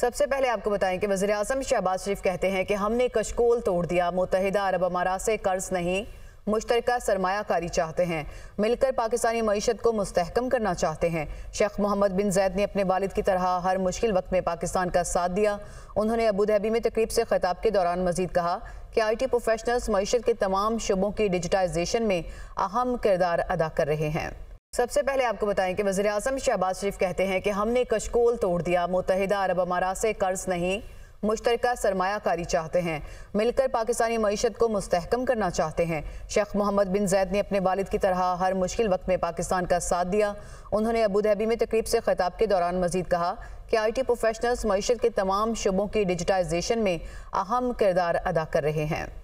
सबसे पहले आपको बताएं कि वजी अजम शहबाज शरीफ कहते हैं कि हमने कशकोल तोड़ दिया मुतहदा अरब अमारात से कर्ज नहीं मुश्तर सरमाकारी चाहते हैं मिलकर पाकिस्तानी मीशत को मुस्तकम करना चाहते हैं शेख मोहम्मद बिन जैद ने अपने वालिद की तरह हर मुश्किल वक्त में पाकिस्तान का साथ दिया उन्होंने अबूधाबी में तकरीब से खिताब के दौरान मजीद कहा कि आई टी प्रोफेशनल्स मीशत के तमाम शुबों की डिजिटाइजेशन में अहम किरदार अदा कर रहे हैं सबसे पहले आपको बताएं कि वजी अजम शहबाज शरीफ कहते हैं कि हमने कशकोल तोड़ दिया मुतहदा अरब अमारा से कर्ज नहीं मुश्तर सरमाकारी चाहते हैं मिलकर पाकिस्तानी मीशत को मुस्तकम करना चाहते हैं शेख मोहम्मद बिन जैद ने अपने वालद की तरह हर मुश्किल वक्त में पाकिस्तान का साथ दिया उन्होंने अबूधाबी में तकरीब से खिताब के दौरान मजीद कहा कि आई टी प्रोफेशनल्स मीशत के तमाम शुबों की डिजिटाइजेशन में अहम किरदार अदा कर रहे हैं